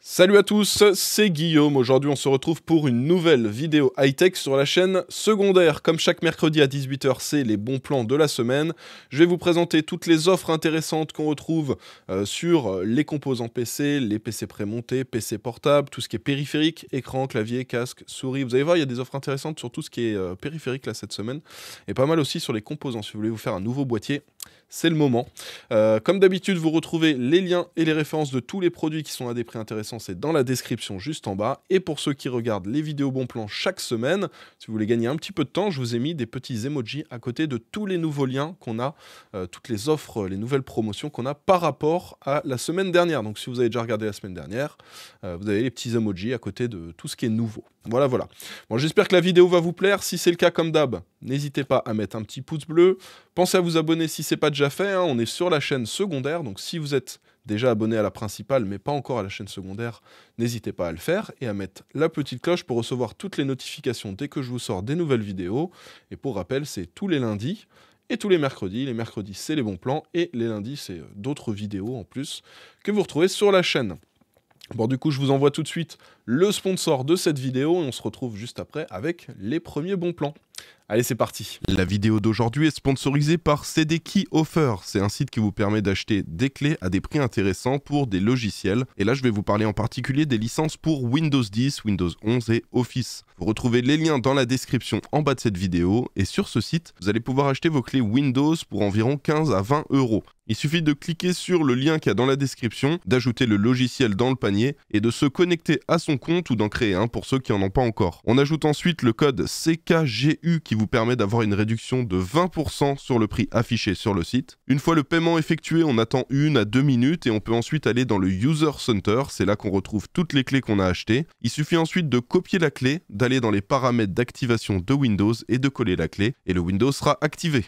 Salut à tous, c'est Guillaume. Aujourd'hui, on se retrouve pour une nouvelle vidéo high-tech sur la chaîne secondaire. Comme chaque mercredi à 18h, c'est les bons plans de la semaine. Je vais vous présenter toutes les offres intéressantes qu'on retrouve euh, sur euh, les composants PC, les PC prémontés, PC portables, tout ce qui est périphérique, écran, clavier, casque, souris. Vous allez voir, il y a des offres intéressantes sur tout ce qui est euh, périphérique là cette semaine et pas mal aussi sur les composants si vous voulez vous faire un nouveau boîtier c'est le moment. Euh, comme d'habitude, vous retrouvez les liens et les références de tous les produits qui sont à des prix intéressants, c'est dans la description juste en bas. Et pour ceux qui regardent les vidéos bon plan chaque semaine, si vous voulez gagner un petit peu de temps, je vous ai mis des petits emojis à côté de tous les nouveaux liens qu'on a, euh, toutes les offres, les nouvelles promotions qu'on a par rapport à la semaine dernière. Donc si vous avez déjà regardé la semaine dernière, euh, vous avez les petits emojis à côté de tout ce qui est nouveau. Voilà, voilà. Bon, j'espère que la vidéo va vous plaire. Si c'est le cas, comme d'hab, n'hésitez pas à mettre un petit pouce bleu. Pensez à vous abonner si ce n'est pas déjà fait. Hein. On est sur la chaîne secondaire, donc si vous êtes déjà abonné à la principale, mais pas encore à la chaîne secondaire, n'hésitez pas à le faire et à mettre la petite cloche pour recevoir toutes les notifications dès que je vous sors des nouvelles vidéos. Et pour rappel, c'est tous les lundis et tous les mercredis. Les mercredis, c'est les bons plans et les lundis, c'est euh, d'autres vidéos en plus que vous retrouvez sur la chaîne. Bon, du coup, je vous envoie tout de suite le sponsor de cette vidéo et on se retrouve juste après avec les premiers bons plans. Allez, c'est parti. La vidéo d'aujourd'hui est sponsorisée par CDKey Offer. C'est un site qui vous permet d'acheter des clés à des prix intéressants pour des logiciels. Et là, je vais vous parler en particulier des licences pour Windows 10, Windows 11 et Office. Vous retrouvez les liens dans la description en bas de cette vidéo. Et sur ce site, vous allez pouvoir acheter vos clés Windows pour environ 15 à 20 euros. Il suffit de cliquer sur le lien qu'il y a dans la description, d'ajouter le logiciel dans le panier et de se connecter à son compte ou d'en créer un pour ceux qui n'en ont pas encore. On ajoute ensuite le code CKGU qui vous vous permet d'avoir une réduction de 20% sur le prix affiché sur le site. Une fois le paiement effectué, on attend une à deux minutes et on peut ensuite aller dans le User Center, c'est là qu'on retrouve toutes les clés qu'on a achetées. Il suffit ensuite de copier la clé, d'aller dans les paramètres d'activation de Windows et de coller la clé, et le Windows sera activé.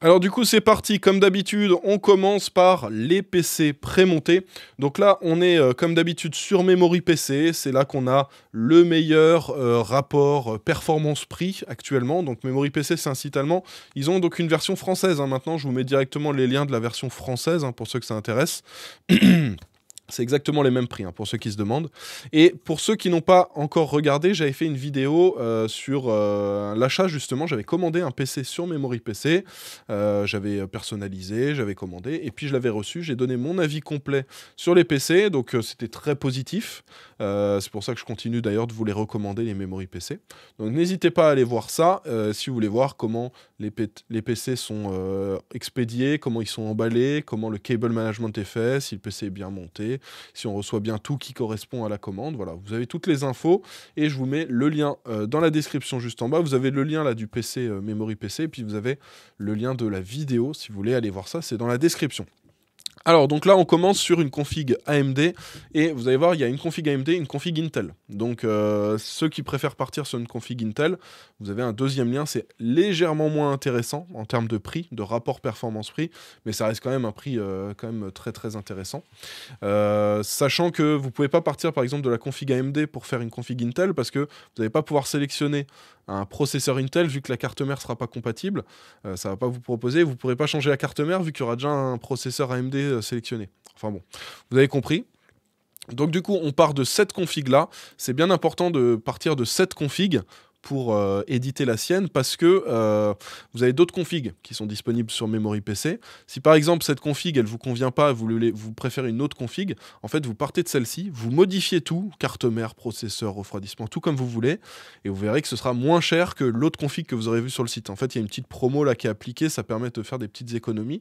Alors du coup c'est parti, comme d'habitude on commence par les PC prémontés. Donc là on est euh, comme d'habitude sur Memory PC, c'est là qu'on a le meilleur euh, rapport euh, performance-prix actuellement. Donc Memory PC c'est un site allemand, ils ont donc une version française hein. maintenant, je vous mets directement les liens de la version française hein, pour ceux que ça intéresse. C'est exactement les mêmes prix, hein, pour ceux qui se demandent. Et pour ceux qui n'ont pas encore regardé, j'avais fait une vidéo euh, sur euh, l'achat, justement. J'avais commandé un PC sur Memory PC. Euh, j'avais personnalisé, j'avais commandé, et puis je l'avais reçu. J'ai donné mon avis complet sur les PC, donc c'était très positif. C'est pour ça que je continue d'ailleurs de vous les recommander, les Memory PC. Donc n'hésitez pas à aller voir ça, si vous voulez voir comment les, les PC sont expédiés, comment ils sont emballés, comment le cable management est fait, si le PC est bien monté si on reçoit bien tout qui correspond à la commande. Voilà, vous avez toutes les infos et je vous mets le lien euh, dans la description juste en bas. Vous avez le lien là du PC, euh, Memory PC, et puis vous avez le lien de la vidéo si vous voulez aller voir ça, c'est dans la description. Alors, donc là, on commence sur une config AMD. Et vous allez voir, il y a une config AMD et une config Intel. Donc, euh, ceux qui préfèrent partir sur une config Intel, vous avez un deuxième lien. C'est légèrement moins intéressant en termes de prix, de rapport performance-prix. Mais ça reste quand même un prix euh, quand même très, très intéressant. Euh, sachant que vous ne pouvez pas partir, par exemple, de la config AMD pour faire une config Intel parce que vous n'allez pas pouvoir sélectionner un processeur Intel vu que la carte mère sera pas compatible. ça ne va pas vous proposer. Vous ne pourrez pas changer la carte mère vu qu'il y aura déjà un processeur AMD euh, sélectionner Enfin bon, vous avez compris. Donc du coup, on part de cette config là. C'est bien important de partir de cette config pour euh, éditer la sienne parce que euh, vous avez d'autres configs qui sont disponibles sur Memory PC. Si par exemple cette config elle vous convient pas, vous, vous préférez une autre config, en fait vous partez de celle-ci, vous modifiez tout, carte mère, processeur, refroidissement, tout comme vous voulez, et vous verrez que ce sera moins cher que l'autre config que vous aurez vu sur le site. En fait il y a une petite promo là qui est appliquée, ça permet de faire des petites économies,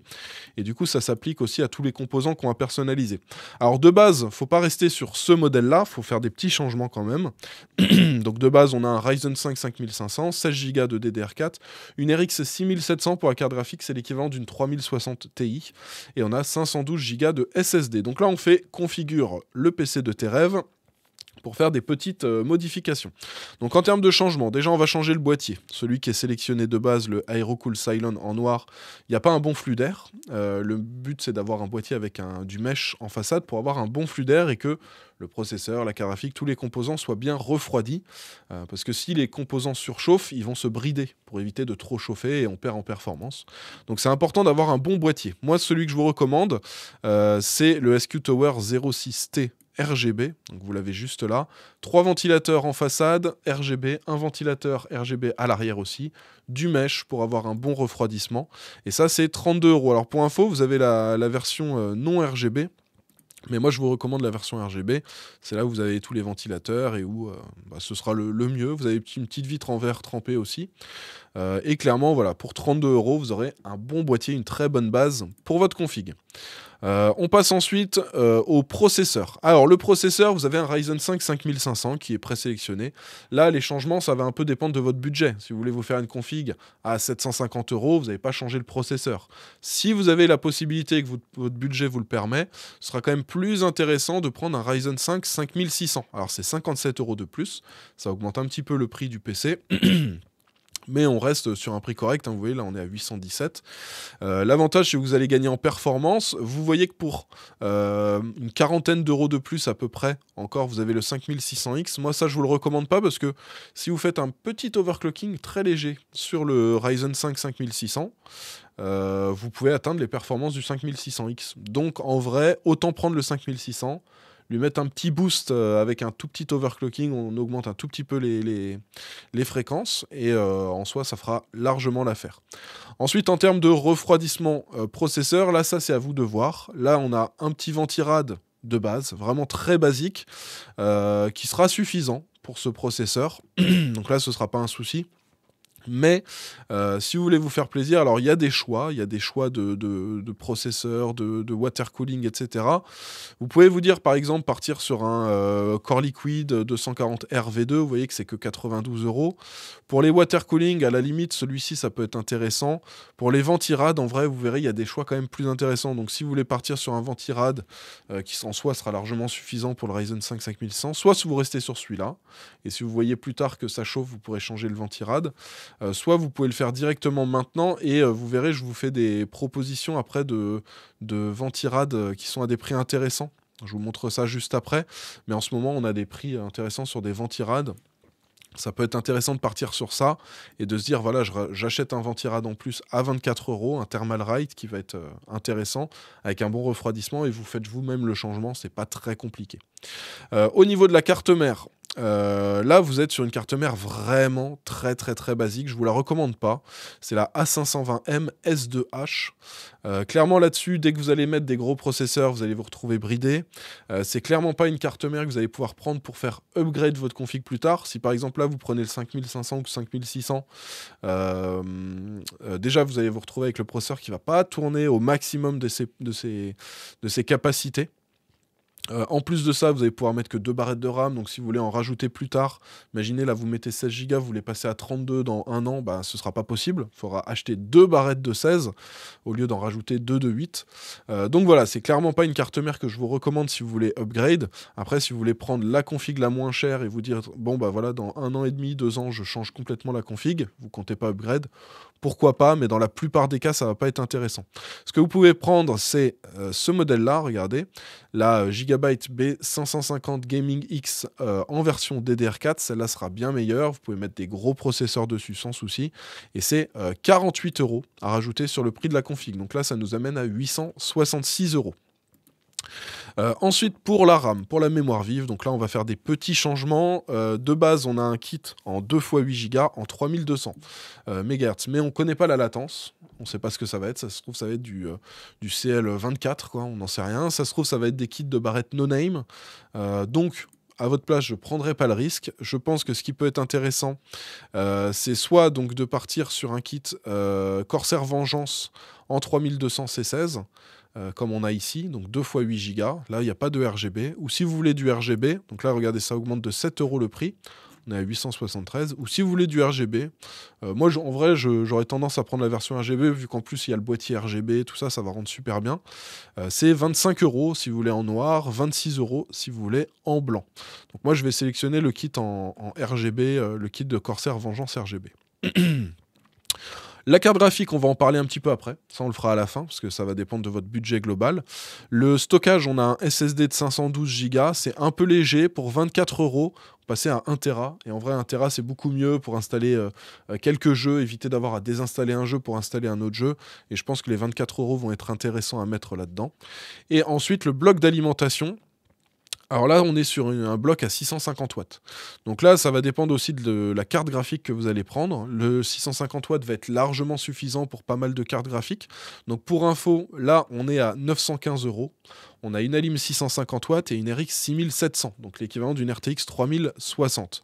et du coup ça s'applique aussi à tous les composants qu'on a personnaliser. Alors de base, faut pas rester sur ce modèle-là, faut faire des petits changements quand même. Donc de base on a un Ryzen 5 5500, 16 Go de DDR4, une RX 6700 pour la carte graphique, c'est l'équivalent d'une 3060 Ti, et on a 512 Go de SSD. Donc là, on fait configure le PC de tes rêves pour faire des petites euh, modifications. Donc en termes de changement, déjà on va changer le boîtier. Celui qui est sélectionné de base, le Aerocool Cylon en noir, il n'y a pas un bon flux d'air. Euh, le but c'est d'avoir un boîtier avec un, du mesh en façade pour avoir un bon flux d'air et que le processeur, la carafique, tous les composants soient bien refroidis. Euh, parce que si les composants surchauffent, ils vont se brider pour éviter de trop chauffer et on perd en performance. Donc c'est important d'avoir un bon boîtier. Moi celui que je vous recommande, c'est le SQ Tower 06T RGB, donc vous l'avez juste là. Trois ventilateurs en façade, RGB, un ventilateur RGB à l'arrière aussi, du mesh pour avoir un bon refroidissement. Et ça, c'est 32 euros. Alors pour info, vous avez la, version euh, non RGB. Mais moi, je vous recommande la version RGB. C'est là où vous avez tous les ventilateurs et où euh, bah, ce sera le, mieux. Vous avez une petite vitre en verre trempée aussi. Euh, et clairement, voilà, pour 32 euros, vous aurez un bon boîtier, une très bonne base pour votre config. Euh, on passe ensuite euh, au processeur. Alors le processeur, vous avez un Ryzen 5 5500 qui est présélectionné. Là, les changements, ça va un peu dépendre de votre budget. Si vous voulez vous faire une config à 750 euros, vous n'avez pas changé le processeur. Si vous avez la possibilité que votre budget vous le permet, ce sera quand même plus intéressant de prendre un Ryzen 5 5600. Alors c'est 57 euros de plus, ça augmente un petit peu le prix du PC. mais on reste sur un prix correct. Hein, vous voyez, là, on est à 817. Euh, l'avantage, c'est que vous allez gagner en performance. Vous voyez que pour euh, une quarantaine d'euros de plus à peu près, encore, vous avez le 5600X. Moi, ça, je ne vous le recommande pas parce que si vous faites un petit overclocking très léger sur le Ryzen 5 5600, euh, vous pouvez atteindre les performances du 5600X. Donc, en vrai, autant prendre le 5600 lui mettre un petit boost euh, avec un tout petit overclocking, on augmente un tout petit peu les, les, fréquences et euh, en soi ça fera largement l'affaire. Ensuite en termes de refroidissement euh, processeur, là ça c'est à vous de voir. Là on a un petit ventirad de base, vraiment très basique, qui sera suffisant pour ce processeur. Donc là ce ne sera pas un souci. Mais euh, si vous voulez vous faire plaisir, alors il y a des choix, il y a des choix de, de processeurs, de, water cooling, etc. Vous pouvez vous dire par exemple partir sur un corps euh, Core Liquid 240 RV2, vous voyez que c'est que 92 euros. Pour les water cooling, à la limite, celui-ci ça peut être intéressant. Pour les ventirades, en vrai, vous verrez, il y a des choix quand même plus intéressants. Donc si vous voulez partir sur un ventirad euh, qui en soi sera largement suffisant pour le Ryzen 5 5100, soit si vous restez sur celui-là, et si vous voyez plus tard que ça chauffe, vous pourrez changer le ventirad. Euh, soit vous pouvez le faire directement maintenant et euh, vous verrez, je vous fais des propositions après de, de ventirades euh, qui sont à des prix intéressants. Je vous montre ça juste après. Mais en ce moment, on a des prix intéressants sur des ventirades ça peut être intéressant de partir sur ça et de se dire voilà, j'achète un ventirad en plus à 24 euros, un thermal ride qui va être intéressant avec un bon refroidissement et vous faites vous-même le changement, c'est pas très compliqué. au niveau de la carte mère, euh, là, vous êtes sur une carte mère vraiment très très très basique. Je vous la recommande pas. C'est la A520M S2H. Euh, clairement là-dessus, dès que vous allez mettre des gros processeurs, vous allez vous retrouver bridé. Euh, c'est clairement pas une carte mère que vous allez pouvoir prendre pour faire upgrade votre config plus tard. Si par exemple là vous prenez le 5500 ou 5600, euh, déjà vous allez vous retrouver avec le processeur qui va pas tourner au maximum de ses capacités. Euh, en plus de ça, vous allez pouvoir mettre que deux barrettes de RAM, donc si vous voulez en rajouter plus tard, imaginez là vous mettez 16 Go, vous voulez passer à 32 dans un an, bah, ce ne sera pas possible, il faudra acheter deux barrettes de 16 au lieu d'en rajouter deux de 8. Euh, donc voilà, c'est clairement pas une carte mère que je vous recommande si vous voulez upgrade. Après, si vous voulez prendre la config la moins chère et vous dire, bon bah voilà, dans un an et demi, deux ans, je change complètement la config, vous comptez pas upgrade, pourquoi pas, mais dans la plupart des cas, ça va pas être intéressant. Ce que vous pouvez prendre, c'est euh, ce modèle-là, regardez, la Giga Gigabyte B550 Gaming X euh, en version DDR4. Celle-là sera bien meilleure. Vous pouvez mettre des gros processeurs dessus sans souci. Et c'est 48 euh, euros à rajouter sur le prix de la config. Donc là, ça nous amène à 866 euros. Euh, ensuite, pour la RAM, pour la mémoire vive, donc là, on va faire des petits changements. Euh, de base, on a un kit en 2 x 8 Go en 3200 MHz, euh, mais on ne connaît pas la latence. On ne sait pas ce que ça va être. Ça se trouve, ça va être du, du CL24, quoi. on n'en sait rien. Ça se trouve, ça va être des kits de barrettes no-name. donc, à votre place, je ne prendrai pas le risque. Je pense que ce qui peut être intéressant, c'est soit donc de partir sur un kit Corsair Vengeance en 3200 C16, euh, comme on a ici, donc 2 x 8 gigas. Là, il n'y a pas de RGB. Ou si vous voulez du RGB, donc là, regardez, ça augmente de 7 euros le prix. On est à 873. Ou si vous voulez du RGB, euh, moi, en vrai, j'aurais tendance à prendre la version RGB, vu qu'en plus, il y a le boîtier RGB, tout ça, ça va rendre super bien. Euh, c'est 25 euros si vous voulez en noir, 26 euros si vous voulez en blanc. Donc moi, je vais sélectionner le kit en, en RGB, le kit de Corsair Vengeance RGB. La carte graphique, on va en parler un petit peu après. Ça, on le fera à la fin, parce que ça va dépendre de votre budget global. Le stockage, on a un SSD de 512 Go. C'est un peu léger. Pour 24 euros, on passait à 1 Tera. Et en vrai, 1 Tera, c'est beaucoup mieux pour installer euh, euh, quelques jeux, éviter d'avoir à désinstaller un jeu pour installer un autre jeu. Et je pense que les 24 euros vont être intéressants à mettre là-dedans. Et ensuite, le bloc d'alimentation. Alors là, on est sur un bloc à 650 watts. Donc là, ça va dépendre aussi de la carte graphique que vous allez prendre. Le 650 watts va être largement suffisant pour pas mal de cartes graphiques. Donc pour info, là, on est à 915 euros. On a une Alim 650 watts et une RX 6700, donc l'équivalent d'une RTX 3060.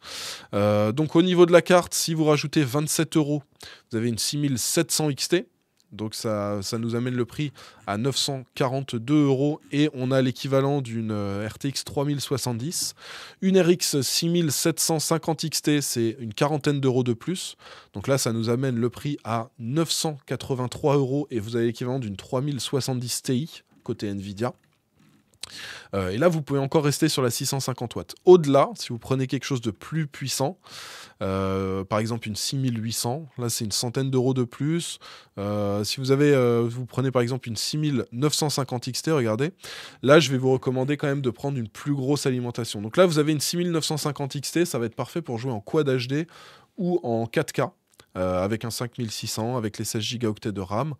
Euh, donc au niveau de la carte, si vous rajoutez 27 euros, vous avez une 6700 XT. Donc ça, nous amène le prix à 942 euros et on a l'équivalent d'une euh, RTX 3070. Une RX 6750 XT, c'est une quarantaine d'euros de plus. Donc là, ça nous amène le prix à 983 euros et vous avez l'équivalent d'une 3070 Ti côté Nvidia. Euh, et là, vous pouvez encore rester sur la 650 watts. Au-delà, si vous prenez quelque chose de plus puissant, euh, par exemple une 6800, là c'est une centaine d'euros de plus. Euh, si vous avez, vous prenez par exemple une 6950 XT, regardez, là je vais vous recommander quand même de prendre une plus grosse alimentation. Donc là, vous avez une 6950 XT, ça va être parfait pour jouer en quad HD ou en 4K. avec un 5600, avec les 16 Go de RAM.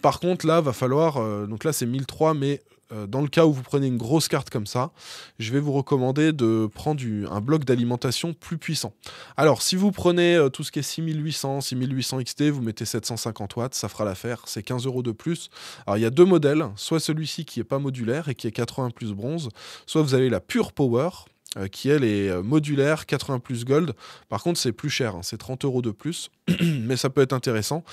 par contre, là, va falloir. donc là, c'est 1003, mais euh, dans le cas où vous prenez une grosse carte comme ça, je vais vous recommander de prendre un bloc d'alimentation plus puissant. Alors, si vous prenez euh, tout ce qui est 6800, 6800 XT, vous mettez 750 watts, ça fera l'affaire, c'est 15 euros de plus. Alors, il y a deux modèles, soit celui-ci qui n'est pas modulaire et qui est 80 plus bronze, soit vous avez la pure power euh, qui elle est euh, modulaire, 80 plus gold. Par contre, c'est plus cher, hein, c'est 30 euros de plus, mais ça peut être intéressant.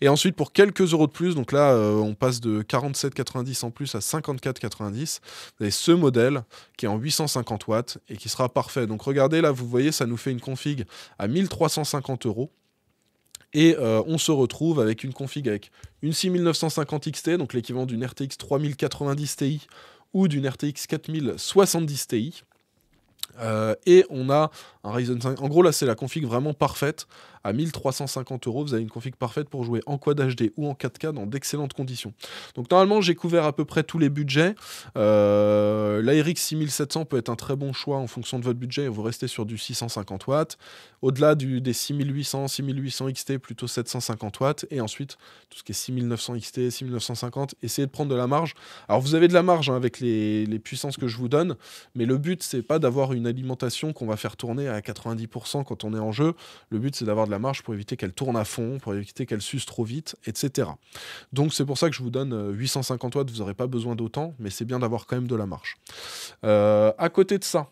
Et ensuite, pour quelques euros de plus, donc là, euh, on passe de 47,90 en plus à 54,90. Vous avez ce modèle qui est en 850 watts et qui sera parfait. Donc regardez, là, vous voyez, ça nous fait une config à 1350 euros. Et on se retrouve avec une config avec une 6950 XT, donc l'équivalent d'une RTX 3090 Ti ou d'une RTX 4070 Ti. Euh, et on a un Ryzen 5. En gros, là, c'est la config vraiment parfaite à 1350 euros, vous avez une config parfaite pour jouer en Quad HD ou en 4K dans d'excellentes conditions. Donc normalement, j'ai couvert à peu près tous les budgets. Euh, 6700 peut être un très bon choix en fonction de votre budget. Vous restez sur du 650 watts. Au-delà des 6800, 6800 XT, plutôt 750 watts. Et ensuite, tout ce qui est 6900 XT, 6950, essayez de prendre de la marge. Alors vous avez de la marge hein, avec les, les puissances que je vous donne, mais le but, c'est pas d'avoir une alimentation qu'on va faire tourner à 90% quand on est en jeu. Le but, c'est d'avoir la marche pour éviter qu'elle tourne à fond, pour éviter qu'elle suce trop vite, etc. Donc c'est pour ça que je vous donne 850 euh, watts, vous n'aurez pas besoin d'autant, mais c'est bien d'avoir quand même de la marche. Euh, à côté de ça,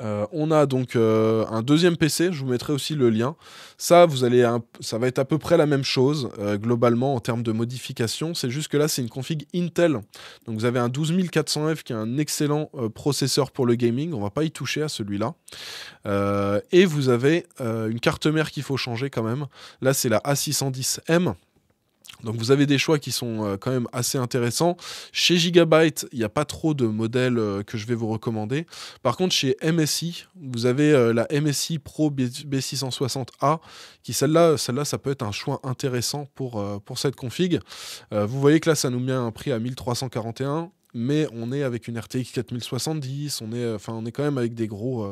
euh, on a donc euh, un deuxième PC, je vous mettrai aussi le lien. Ça, vous allez, ça va être à peu près la même chose euh, globalement en termes de modification. C'est juste que là, c'est une config Intel. Donc vous avez un 12400F qui est un excellent processeur pour le gaming. On va pas y toucher à celui-là. et vous avez une carte mère qu'il faut changer quand même. Là, c'est la A610M. Donc vous avez des choix qui sont euh, quand même assez intéressants. Chez Gigabyte, il n'y a pas trop de modèles euh, que je vais vous recommander. Par contre, chez MSI, vous avez euh, la MSI Pro B660A, qui celle-là, celle-là, ça peut être un choix intéressant pour, pour cette config. Vous voyez que là, ça nous met un prix à 1341 mais on est avec une RTX 4070, on est, enfin, on est quand même avec des gros,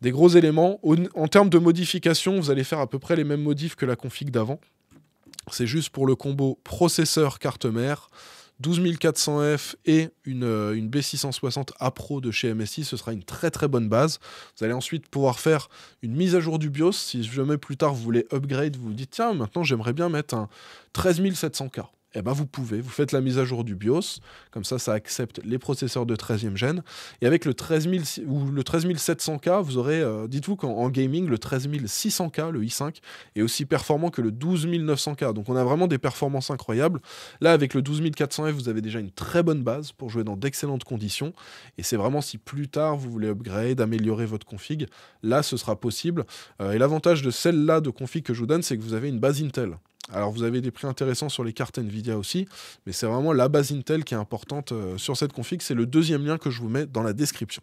des gros éléments. en termes de modifications, vous allez faire à peu près les mêmes modifs que la config d'avant. C'est juste pour le combo processeur carte mère. 12400F et une, B660 A Pro de chez MSI, ce sera une très très bonne base. Vous allez ensuite pouvoir faire une mise à jour du BIOS. Si jamais plus tard vous voulez upgrade, vous vous dites tiens, maintenant j'aimerais bien mettre un 13700K eh ben vous pouvez, vous faites la mise à jour du BIOS, comme ça ça accepte les processeurs de 13e gène, et avec le 13 ou le 13700K, vous aurez, euh, dites-vous qu'en gaming, le 13600K, le i5, est aussi performant que le 12900K, donc on a vraiment des performances incroyables. Là avec le 12400F, vous avez déjà une très bonne base pour jouer dans d'excellentes conditions, et c'est vraiment si plus tard vous voulez upgrade, améliorer votre config, là ce sera possible, euh, et l'avantage de celle-là de config que je vous donne, c'est que vous avez une base Intel. Alors vous avez des prix intéressants sur les cartes Nvidia aussi, mais c'est vraiment la base Intel qui est importante euh, sur cette config. C'est le deuxième lien que je vous mets dans la description.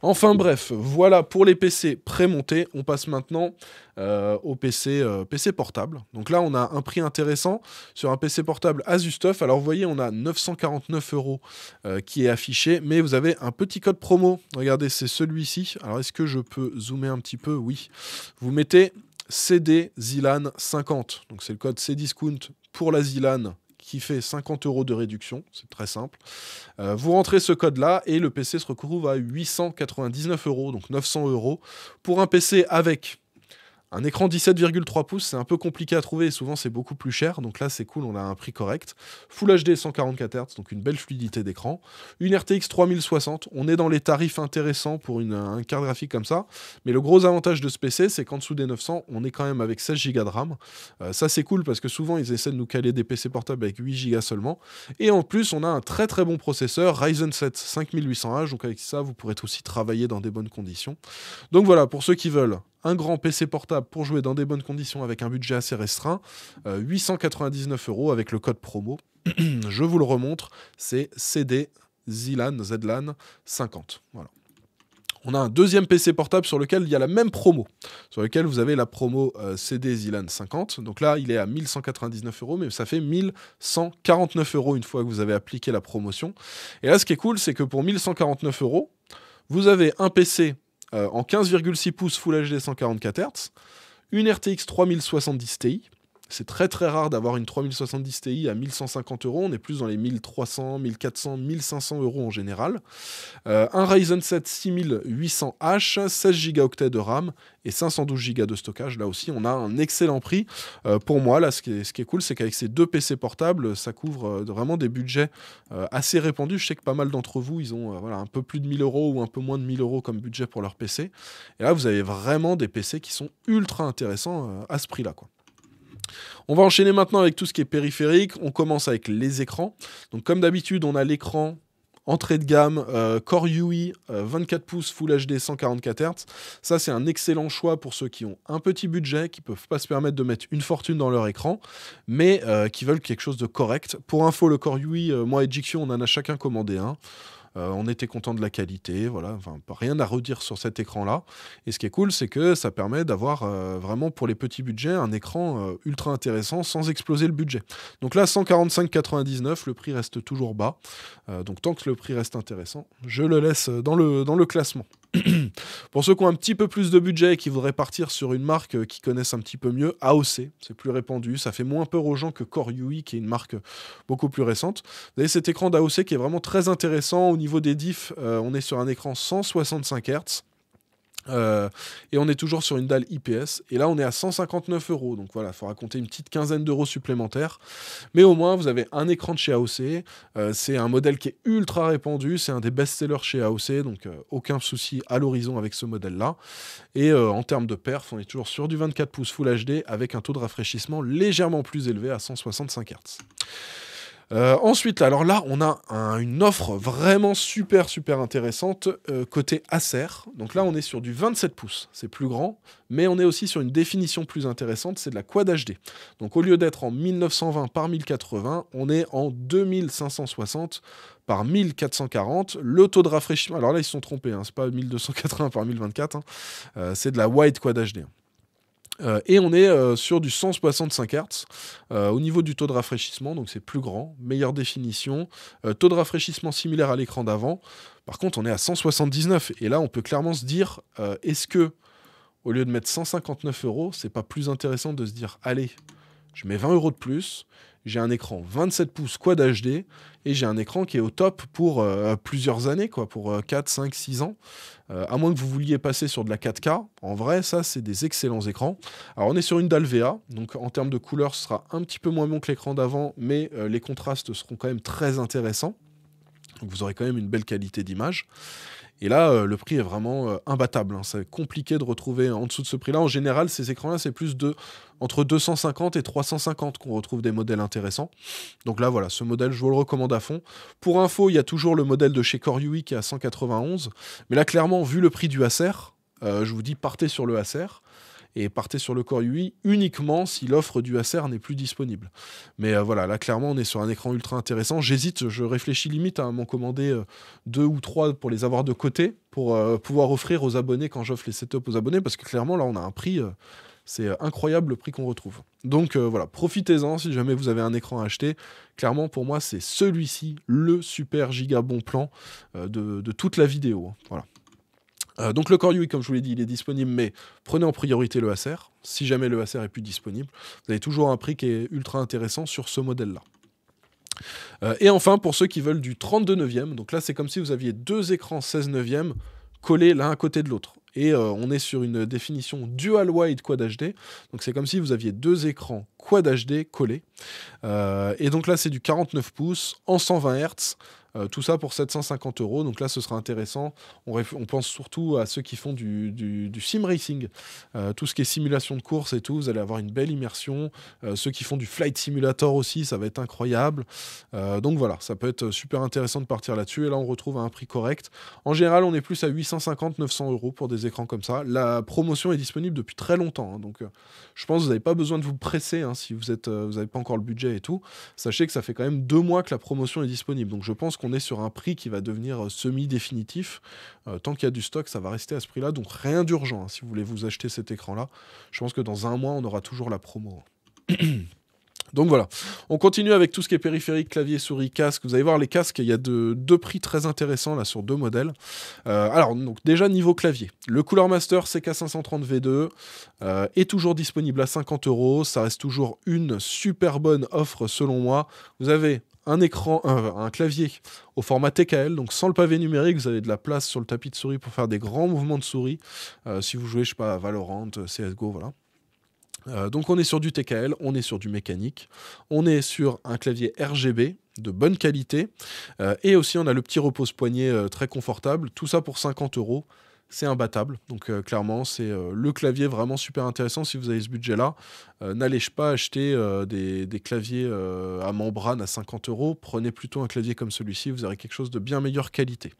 Enfin bref, voilà pour les PC prémontés. On passe maintenant aux euh, au PC, euh, portables. portable. Donc là, on a un prix intéressant sur un PC portable Asus Alors vous voyez, on a 949 euros qui est affiché, mais vous avez un petit code promo. Regardez, c'est celui-ci. Alors est-ce que je peux zoomer un petit peu Oui. Vous mettez CD ZILAN 50. Donc c'est le code CDiscount pour la ZILAN qui fait 50 euros de réduction, c'est très simple. Euh, vous rentrez ce code-là et le PC se retrouve à 899 euros, donc 900 euros, pour un PC avec un écran 17,3 pouces, c'est un peu compliqué à trouver et souvent c'est beaucoup plus cher, donc là c'est cool, on a un prix correct. Full HD 144 Hz, donc une belle fluidité d'écran. Une RTX 3060, on est dans les tarifs intéressants pour une, carte graphique comme ça, mais le gros avantage de ce PC, c'est qu'en dessous des 900, on est quand même avec 16 Go de RAM. Euh, ça c'est cool parce que souvent ils essaient de nous caler des PC portables avec 8 Go seulement. Et en plus, on a un très très bon processeur, Ryzen 7 5800H, donc avec ça vous pourrez aussi travailler dans des bonnes conditions. Donc voilà, pour ceux qui veulent un grand PC portable pour jouer dans des bonnes conditions avec un budget assez restreint, 899 euh, euros avec le code promo. Je vous le remontre, c'est CD Zilan ZLAN 50. Voilà. On a un deuxième PC portable sur lequel il y a la même promo, sur lequel vous avez la promo euh, CD Zilan 50. Donc là, il est à 1199 euros, mais ça fait 1149 euros une fois que vous avez appliqué la promotion. Et là, ce qui est cool, c'est que pour 1149 euros, vous avez un PC euh, en 15,6 pouces Full HD 144 Hz, une RTX 3070 Ti, c'est très très rare d'avoir une 3070 Ti à 1150 euros. On est plus dans les 1300, 1400, 1500 euros en général. Euh, un Ryzen 7 6800H, 16 Go de RAM et 512 Go de stockage. Là aussi, on a un excellent prix. Euh, pour moi, là, ce qui est, cool, c'est qu'avec ces deux PC portables, ça couvre euh, vraiment des budgets assez répandus. Je sais que pas mal d'entre vous, ils ont un peu plus de 1000 euros ou un peu moins de 1000 euros comme budget pour leur PC. Et là, vous avez vraiment des PC qui sont ultra intéressants à ce prix-là. Quoi. On va enchaîner maintenant avec tout ce qui est périphérique. On commence avec les écrans. Donc comme d'habitude, on a l'écran entrée de gamme, euh, Core UI, 24 euh, pouces Full HD 144 Hz. Ça, c'est un excellent choix pour ceux qui ont un petit budget, qui ne peuvent pas se permettre de mettre une fortune dans leur écran, mais euh, qui veulent quelque chose de correct. Pour info, le Core UI, moi et on en a chacun commandé un. Euh, on était content de la qualité, voilà, rien à redire sur cet écran-là. Et ce qui est cool, c'est que ça permet d'avoir euh, vraiment pour les petits budgets un écran euh, ultra intéressant sans exploser le budget. Donc là, 145,99, le prix reste toujours bas. donc tant que le prix reste intéressant, je le laisse dans le, dans le classement. Pour ceux qui ont un petit peu plus de budget et qui voudraient partir sur une marque euh, qui connaissent un petit peu mieux, AOC, c'est plus répandu, ça fait moins peur aux gens que UI, qui est une marque euh, beaucoup plus récente. Vous avez cet écran d'AOC qui est vraiment très intéressant au niveau des diff. Euh, on est sur un écran 165 Hz. Euh, et on est toujours sur une dalle IPS. Et là, on est à 159 euros. Donc voilà, il faudra compter une petite quinzaine d'euros supplémentaires. Mais au moins, vous avez un écran de chez AOC. Euh, c'est un modèle qui est ultra répandu. C'est un des best-sellers chez AOC. Donc euh, aucun souci à l'horizon avec ce modèle-là. Et en termes de perf, on est toujours sur du 24 pouces Full HD avec un taux de rafraîchissement légèrement plus élevé à 165 Hz. Euh, ensuite, alors là, on a une offre vraiment super, super intéressante euh, côté Acer. Donc là, on est sur du 27 pouces, c'est plus grand, mais on est aussi sur une définition plus intéressante, c'est de la Quad HD. Donc au lieu d'être en 1920 par 1080, on est en 2560 par 1440. Le taux de rafraîchissement, alors là, ils se sont trompés, hein, c'est pas 1280 par 1024, hein. euh, c'est de la Wide Quad HD. Hein. Euh, et on est euh, sur du 165 Hz euh, au niveau du taux de rafraîchissement, donc c'est plus grand, meilleure définition, taux de rafraîchissement similaire à l'écran d'avant. Par contre, on est à 179 et là, on peut clairement se dire est-ce que au lieu de mettre 159 euros, c'est pas plus intéressant de se dire allez, je mets 20 euros de plus, j'ai un écran 27 pouces quad HD et j'ai un écran qui est au top pour euh, plusieurs années, quoi, pour 4, 5, 6 ans. Euh, à moins que vous vouliez passer sur de la 4K, en vrai, ça, c'est des excellents écrans. Alors, on est sur une dalle VA, donc en termes de couleur, ce sera un petit peu moins bon que l'écran d'avant, mais euh, les contrastes seront quand même très intéressants. Donc, vous aurez quand même une belle qualité d'image. Et là, euh, le prix est vraiment euh, imbattable. Hein. C'est compliqué de retrouver en dessous de ce prix-là. En général, ces écrans-là, c'est plus de entre 250 et 350 qu'on retrouve des modèles intéressants. Donc là, voilà, ce modèle, je vous le recommande à fond. Pour info, il y a toujours le modèle de chez Coryui qui est à 191. Mais là, clairement, vu le prix du Acer, euh, je vous dis, partez sur le Acer et partez sur le Core UI uniquement si l'offre du Acer n'est plus disponible. Mais euh, voilà, là clairement on est sur un écran ultra intéressant. J'hésite, je réfléchis limite à m'en commander euh, deux ou trois pour les avoir de côté, pour euh, pouvoir offrir aux abonnés quand j'offre les setups aux abonnés, parce que clairement là on a un prix c'est incroyable le prix qu'on retrouve. Donc voilà, profitez-en si jamais vous avez un écran à acheter. Clairement, pour moi, c'est celui-ci, le super giga bon plan de, de, toute la vidéo. Hein. Voilà. Euh, donc le Core UI, comme je vous l'ai dit, il est disponible, mais prenez en priorité le ACR. Si jamais le ACR est plus disponible, vous avez toujours un prix qui est ultra intéressant sur ce modèle-là. Euh, et enfin, pour ceux qui veulent du 32 neuvième, donc là c'est comme si vous aviez deux écrans 16 neuvième collés l'un à côté de l'autre. Et euh, on est sur une définition dual wide quad HD. Donc c'est comme si vous aviez deux écrans quad HD collés. et donc là c'est du 49 pouces en 120 Hz. Euh, tout ça pour 750 euros. Donc là, ce sera intéressant. On, on pense surtout à ceux qui font du, du, sim racing, euh, tout ce qui est simulation de course et tout. Vous allez avoir une belle immersion. Euh, ceux qui font du flight simulator aussi, ça va être incroyable. donc voilà, ça peut être super intéressant de partir là-dessus. Et là, on retrouve un prix correct. En général, on est plus à 850-900 euros pour des écrans comme ça. La promotion est disponible depuis très longtemps. Hein. donc je pense que vous n'avez pas besoin de vous presser hein, si vous n'avez vous pas encore le budget et tout. Sachez que ça fait quand même deux mois que la promotion est disponible. Donc je pense on est sur un prix qui va devenir euh, semi-définitif. Euh, tant qu'il y a du stock, ça va rester à ce prix-là. Donc rien d'urgent hein, si vous voulez vous acheter cet écran-là. Je pense que dans un mois, on aura toujours la promo. Hein. Donc voilà, on continue avec tout ce qui est périphérique, clavier, souris, casque. Vous allez voir les casques, il y a de, deux prix très intéressants là sur deux modèles. Euh, alors donc déjà niveau clavier, le Cooler Master CK530 V2 est toujours disponible à 50 euros. Ça reste toujours une super bonne offre selon moi. Vous avez un écran, un, clavier au format TKL, donc sans le pavé numérique, vous avez de la place sur le tapis de souris pour faire des grands mouvements de souris. Euh, si vous jouez, je sais pas, Valorant, CSGO, voilà. Euh, donc on est sur du TKL, on est sur du mécanique, on est sur un clavier RGB de bonne qualité, euh, et aussi on a le petit repose-poignet très confortable, tout ça pour 50 euros c'est imbattable. Donc euh, clairement, c'est euh, le clavier vraiment super intéressant si vous avez ce budget-là. Euh, n'allez-je pas acheter des, claviers à membrane à 50 euros. Prenez plutôt un clavier comme celui-ci. Vous aurez quelque chose de bien meilleure qualité.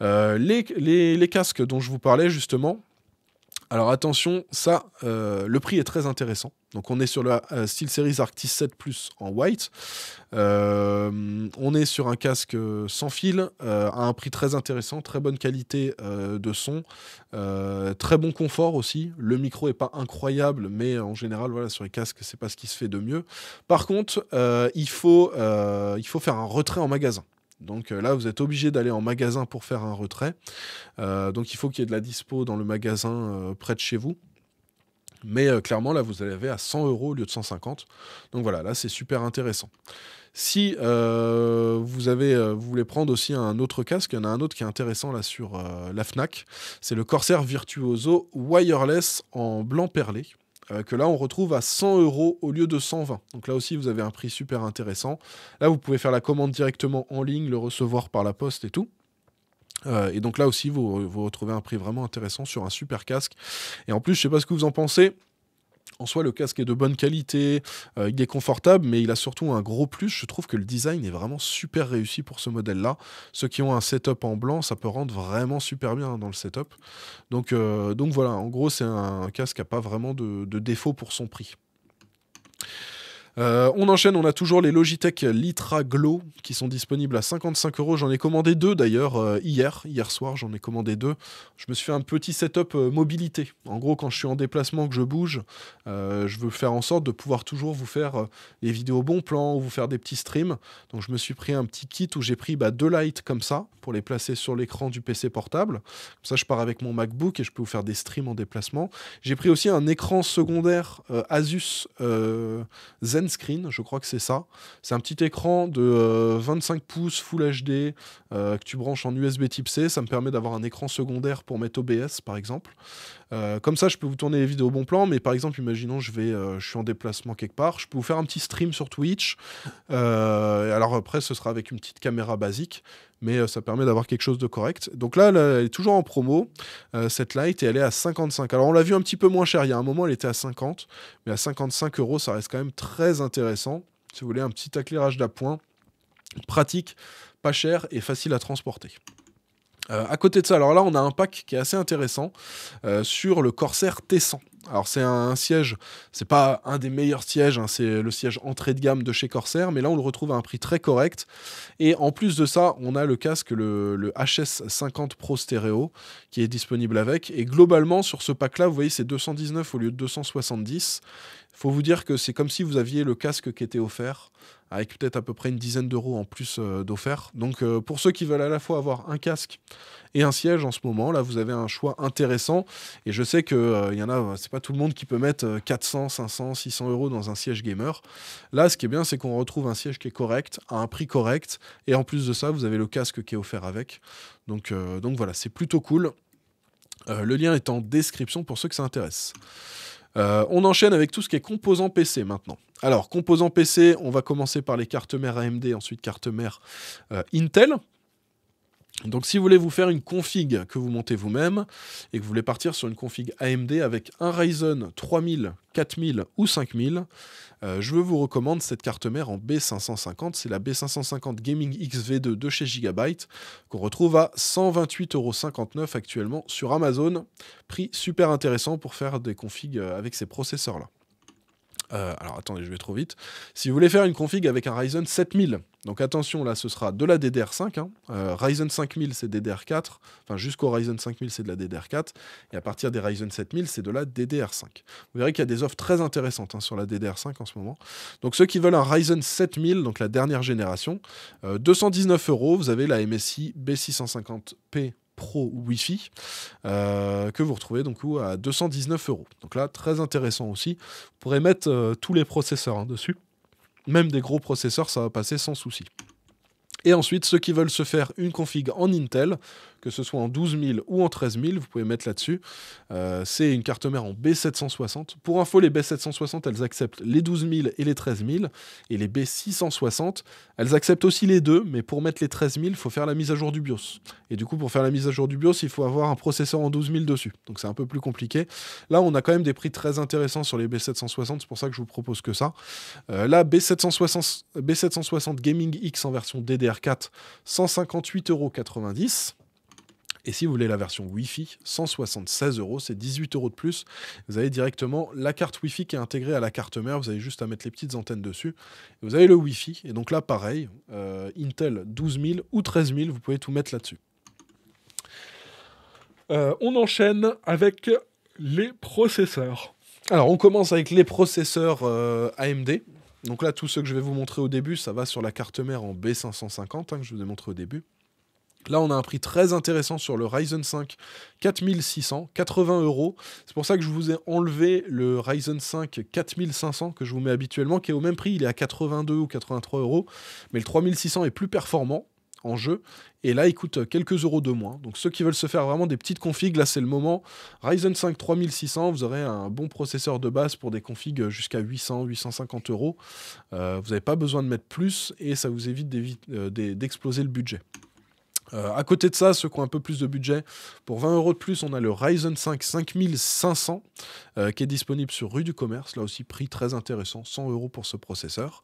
les, casques dont je vous parlais justement, alors attention, ça, euh, le prix est très intéressant. Donc on est sur la euh, SteelSeries Arctis 7 Plus en white. Euh, on est sur un casque sans fil, à un prix très intéressant, très bonne qualité de son, très bon confort aussi. Le micro est pas incroyable, mais en général, voilà, sur les casques, c'est pas ce qui se fait de mieux. Par contre, il, faut, il faut faire un retrait en magasin. Donc euh, là, vous êtes obligé d'aller en magasin pour faire un retrait. Euh, donc il faut qu'il y ait de la dispo dans le magasin euh, près de chez vous. Mais clairement, là, vous avez à 100 euros au lieu de 150. Donc voilà, là, c'est super intéressant. Si vous, avez, vous voulez prendre aussi un autre casque, il y en a un autre qui est intéressant là sur la FNAC. C'est le Corsair Virtuoso Wireless en blanc perlé. Euh, que là on retrouve à 100 euros au lieu de 120. Donc là aussi vous avez un prix super intéressant. Là vous pouvez faire la commande directement en ligne, le recevoir par la poste et tout. Euh, et donc là aussi vous, vous retrouvez un prix vraiment intéressant sur un super casque. Et en plus je sais pas ce que vous en pensez. En soi, le casque est de bonne qualité, euh, il est confortable, mais il a surtout un gros plus. Je trouve que le design est vraiment super réussi pour ce modèle-là. Ceux qui ont un setup en blanc, ça peut rendre vraiment super bien hein, dans le setup. Donc, euh, donc voilà, en gros, c'est un casque qui n'a pas vraiment de, de défaut pour son prix. Euh, on enchaîne, on a toujours les Logitech Litra Glow qui sont disponibles à 55 euros. J'en ai commandé deux d'ailleurs euh, hier, hier soir j'en ai commandé deux. Je me suis fait un petit setup euh, mobilité. En gros, quand je suis en déplacement, que je bouge, je veux faire en sorte de pouvoir toujours vous faire les vidéos bon plans ou vous faire des petits streams. Donc je me suis pris un petit kit où j'ai pris bah, deux lights comme ça pour les placer sur l'écran du PC portable. Comme ça, je pars avec mon MacBook et je peux vous faire des streams en déplacement. J'ai pris aussi un écran secondaire Asus Zen Screen, je crois que c'est ça. C'est un petit écran de 25 euh, pouces Full HD euh, que tu branches en USB type C. Ça me permet d'avoir un écran secondaire pour mettre OBS par exemple. Euh, comme ça, je peux vous tourner les vidéos au bon plan, mais par exemple, imaginons, je, vais, je suis en déplacement quelque part, je peux vous faire un petit stream sur Twitch. alors après, ce sera avec une petite caméra basique, mais euh, ça permet d'avoir quelque chose de correct. Donc là, elle est toujours en promo, euh, cette light, et elle est à 55. Alors on l'a vu un petit peu moins cher, il y a un moment elle était à 50, mais à 55 euros, ça reste quand même très intéressant. Si vous voulez un petit éclairage d'appoint, pratique, pas cher et facile à transporter. Euh, à côté de ça, alors là, on a un pack qui est assez intéressant euh, sur le Corsair T100. Alors c'est un, siège, c'est pas un des meilleurs sièges, hein, c'est le siège entrée de gamme de chez Corsair, mais là on le retrouve à un prix très correct. Et en plus de ça, on a le casque, le, le HS50 Pro Stereo, qui est disponible avec. Et globalement, sur ce pack-là, vous voyez, c'est 219 au lieu de 270 il faut vous dire que c'est comme si vous aviez le casque qui était offert, avec peut-être à peu près une dizaine d'euros en plus euh, d'offert. Donc euh, pour ceux qui veulent à la fois avoir un casque et un siège en ce moment, là vous avez un choix intéressant. Et je sais que euh, il y en a, c'est pas tout le monde qui peut mettre 400, 500, 600 euros dans un siège gamer. Là, ce qui est bien, c'est qu'on retrouve un siège qui est correct, à un prix correct. Et en plus de ça, vous avez le casque qui est offert avec. Donc, donc voilà, c'est plutôt cool. le lien est en description pour ceux que ça intéresse. Euh, on enchaîne avec tout ce qui est composants PC maintenant. Alors, composants PC, on va commencer par les cartes mères AMD, ensuite cartes mères euh, Intel. Donc si vous voulez vous faire une config que vous montez vous-même et que vous voulez partir sur une config AMD avec un Ryzen 3000, 4000 ou 5000, euh, je vous recommande cette carte mère en B550. C'est la B550 Gaming XV2 de chez Gigabyte qu'on retrouve à 128,59€ actuellement sur Amazon. Prix super intéressant pour faire des configs euh, avec ces processeurs-là. Euh, alors attendez, je vais trop vite. Si vous voulez faire une config avec un Ryzen 7000, donc attention, là ce sera de la DDR5. Hein. Euh, Ryzen 5000 c'est DDR4, enfin jusqu'au Ryzen 5000 c'est de la DDR4, et à partir des Ryzen 7000 c'est de la DDR5. Vous verrez qu'il y a des offres très intéressantes hein, sur la DDR5 en ce moment. Donc ceux qui veulent un Ryzen 7000, donc la dernière génération, 219 euh, euros, vous avez la MSI B650P Pro Wi-Fi euh, que vous retrouvez donc à 219 euros. Donc là, très intéressant aussi. Vous pourrez mettre euh, tous les processeurs hein, dessus. Même des gros processeurs, ça va passer sans souci. Et ensuite, ceux qui veulent se faire une config en Intel, que ce soit en 12 000 ou en 13 000, vous pouvez mettre là-dessus. Euh, c'est une carte mère en B760. Pour info, les B760, elles acceptent les 12 000 et les 13 000. Et les B660, elles acceptent aussi les deux, mais pour mettre les 13 000, il faut faire la mise à jour du BIOS. Et du coup, pour faire la mise à jour du BIOS, il faut avoir un processeur en 12 000 dessus. Donc c'est un peu plus compliqué. Là, on a quand même des prix très intéressants sur les B760, c'est pour ça que je vous propose que ça. Euh, là, B760, B760 Gaming X en version DDR4, 158,90€. Et si vous voulez la version Wi-Fi, 176 euros, c'est 18 euros de plus. Vous avez directement la carte Wi-Fi qui est intégrée à la carte mère. Vous avez juste à mettre les petites antennes dessus. Vous avez le Wi-Fi. Et donc là, pareil, euh, Intel 12 000 ou 13 000, vous pouvez tout mettre là-dessus. Euh, on enchaîne avec les processeurs. Alors, on commence avec les processeurs euh, AMD. Donc là, tout ce que je vais vous montrer au début, ça va sur la carte mère en B550 hein, que je vous ai montré au début. Là, on a un prix très intéressant sur le Ryzen 5, 4600, 80 euros. C'est pour ça que je vous ai enlevé le Ryzen 5 4500 que je vous mets habituellement, qui est au même prix, il est à 82 ou 83 euros. Mais le 3600 est plus performant en jeu. Et là, il coûte quelques euros de moins. Donc ceux qui veulent se faire vraiment des petites configs, là c'est le moment. Ryzen 5 3600, vous aurez un bon processeur de base pour des configs jusqu'à 800, 850 euros. Euh, vous n'avez pas besoin de mettre plus et ça vous évite euh, d'exploser le budget. Euh, à côté de ça, ceux qui ont un peu plus de budget, pour 20 euros de plus, on a le Ryzen 5 5500 euh, qui est disponible sur rue du commerce. Là aussi, prix très intéressant, 100 euros pour ce processeur.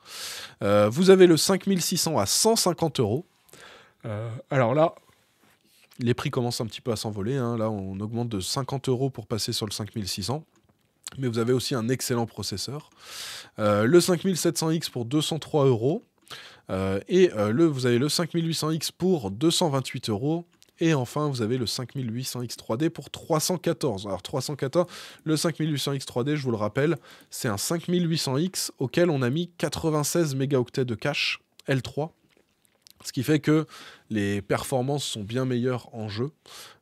Euh, vous avez le 5600 à 150 euros. Alors là, les prix commencent un petit peu à s'envoler. Hein. Là, on augmente de 50 euros pour passer sur le 5600. Mais vous avez aussi un excellent processeur. le 5700X pour 203 euros. Euh, et euh, le, vous avez le 5800X pour 228 euros. Et enfin, vous avez le 5800X 3D pour 314. Alors 314, le 5800X 3D, je vous le rappelle, c'est un 5800X auquel on a mis 96 mégaoctets de cache L3. Ce qui fait que les performances sont bien meilleures en jeu.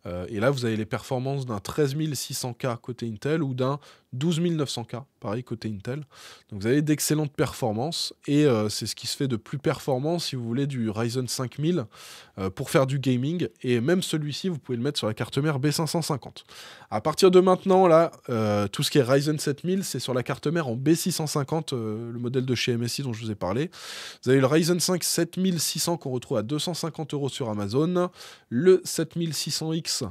Euh, et là, vous avez les performances d'un 13600K côté Intel ou d'un 12900K, pareil, côté Intel. Donc vous avez d'excellentes performances et euh, c'est ce qui se fait de plus performant, si vous voulez, du Ryzen 5000 euh, pour faire du gaming. Et même celui-ci, vous pouvez le mettre sur la carte mère B550. À partir de maintenant, là, tout ce qui est Ryzen 7000, c'est sur la carte mère en B650, le modèle de chez MSI dont je vous ai parlé. Vous avez le Ryzen 5 7600 qu'on retrouve à 250 euros sur Amazon. Le 7600X,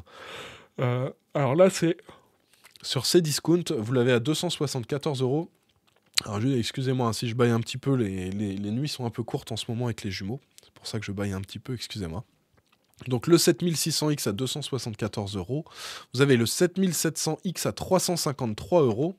euh, alors là, c'est sur ces discounts vous l'avez à 274 euros. Alors, excusez-moi, hein, si je baille un petit peu, les, nuits sont un peu courtes en ce moment avec les jumeaux. C'est pour ça que je baille un petit peu, excusez-moi. Donc le 7600X à 274 euros. Vous avez le 7700X à 353 euros.